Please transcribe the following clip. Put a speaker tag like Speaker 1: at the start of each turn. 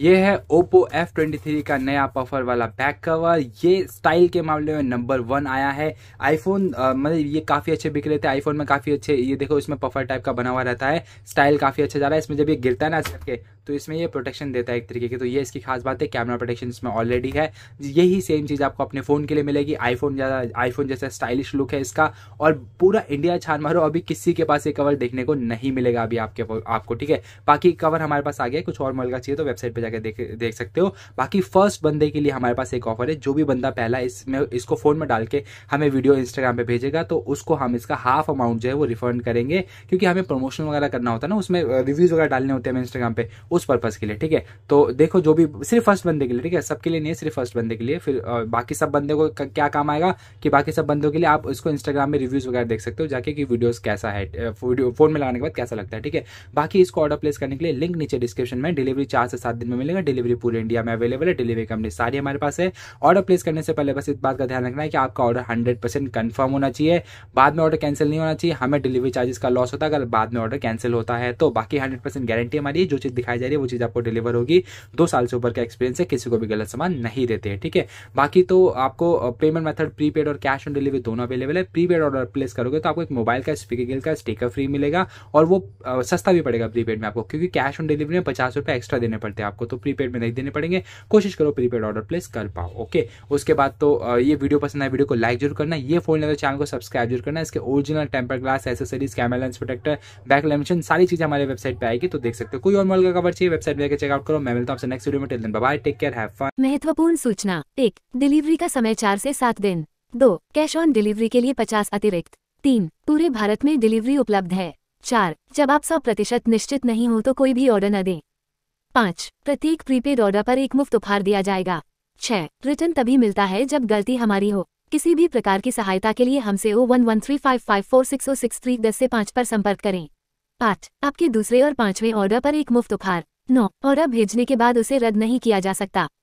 Speaker 1: ये है Oppo F twenty three का नया पफर वाला बैक कवर ये स्टाइल के मामले में नंबर वन आया है आईफोन मतलब ये काफ़ी अच्छे बिक रहे थे आईफोन में काफ़ी अच्छे ये देखो इसमें पफर टाइप का बना हुआ रहता है स्टाइल काफ़ी अच्छा जा रहा है इसमें जब ये गिरता है ना के तो इसमें ये प्रोटेक्शन देता है एक तरीके की तो ये इसकी खास बात है कैमरा प्रोटेक्शन इसमें ऑलरेडी है यही सेम चीज़ आपको अपने फ़ोन के लिए मिलेगी आईफोन ज़्यादा आईफोन जैसा स्टाइलिश लुक है इसका और पूरा इंडिया छान मारो अभी किसी के पास ये कवर देखने को नहीं मिलेगा अभी आपके आपको ठीक है बाकी कवर हमारे पास आ गया कुछ और मॉडल का चाहिए तो वेबसाइट पर जाके देख देख सकते हो बाकी फर्स्ट बंदे के लिए हमारे पास एक ऑफर है जो भी बंदा पहला इसमें इसको फ़ोन में डाल के हमें वीडियो इंस्टाग्राम पे भेजेगा तो उसको हम इसका हाफ अमाउंट जो है वो रिफंड करेंगे क्योंकि हमें प्रमोशन वगैरह करना होता है ना उसमें रिव्यूज़ वगैरह डालने होते हैं इंस्टाग्राम पे उस पर्पज़ के लिए ठीक है तो देखो जो भी सिर्फ फर्स्ट बंदे के लिए ठीक है सबके लिए नहीं सिर्फ फर्स्ट बंदे के लिए फिर बाकी सब बंदे को क्या काम आएगा कि बाकी सब बंदों के लिए आप इसको इंस्टाग्राम में रिव्यूज़ वगैरह देख सकते हो जाके कि वीडियोस कैसा है फ़ोन में लगाने के बाद कैसा लगता है ठीक है बाकी इसको ऑर्डर प्लेस करने के लिए लिंक नीचे डिस्क्रिप्शन में डिलीवरी चार से सात दिन में में मिलेगा डिलीवरी पूरे इंडिया में अवेलेबल है डिलीवरी कंपनी सारी हमारे पास है ऑर्डर प्लेस करने से पहले बस इस बात का ध्यान रखना है कि आपका ऑर्डर हंड्रेड परसेंट कन्फर्म होना चाहिए बाद में ऑर्डर कैंसिल नहीं होना चाहिए हमें डिलीवरी चार्जेस का लॉस होता है अगर बाद में ऑर्डर कैंसिल होता है तो बाकी हंड्रेड परसेंट गारंटी हमारी जो चीज़ दिखाई जा रही है वो चीज़ आपको डिलीवर होगी दो साल से ऊपर का एक्सपीरियंस है किसी को भी गलत सामान नहीं देते हैं ठीक है बाकी तो आपको पेमेंट मेथड प्रीपेड और कैश ऑन डिलीवरी दोनों अवेलेबल है प्रीपेड ऑर्डर प्लेस करोगे तो आपको एक मोबाइल का स्पीकर का स्टीकर फ्री मिलेगा और वो सस्ता भी पड़ेगा प्रीपेड में आपको क्योंकि कैश ऑन डिलीवरी में पचास रुपए एक्स्ट्रा देने पड़ते हैं आपको आपको तो प्रीपेड में नहीं देने पड़ेंगे कोशिश करो प्रीपेड ऑर्डर प्लेस कर पाओ ओके उसके बाद तो ये वीडियो पसंद आए वीडियो को लाइक जरूर करना ये फोन लेना चैनल को सब्सक्राइब जरूर करना इसके original temper glass accessories camera lens protector back lamination सारी चीज़ हमारे वेबसाइट पर आएगी तो देख सकते हो कोई और मॉल का कवर चाहिए वेबसाइट पर चेकआउट करो मैं मिलता हूँ नेक्स्ट वीडियो में till then bye take care have fun
Speaker 2: महत्वपूर्ण सूचना एक डिलीवरी का समय चार से सात दिन दो कैश ऑन डिलीवरी के लिए पचास अतिरिक्त तीन पूरे भारत में डिलीवरी उपलब्ध है चार जब आप सौ प्रतिशत निश्चित नहीं हो तो कोई भी ऑर्डर न दें पाँच प्रत्येक प्रीपेड ऑर्डर पर एक मुफ्त उपहार दिया जाएगा छः रिटर्न तभी मिलता है जब गलती हमारी हो किसी भी प्रकार की सहायता के लिए हमसे O one one three five five four six O six three दस से पाँच पर संपर्क करें आठ आपके दूसरे और पाँचवें ऑर्डर पर एक मुफ्त उपहार नौ ऑर्डर भेजने के बाद उसे रद्द नहीं किया जा सकता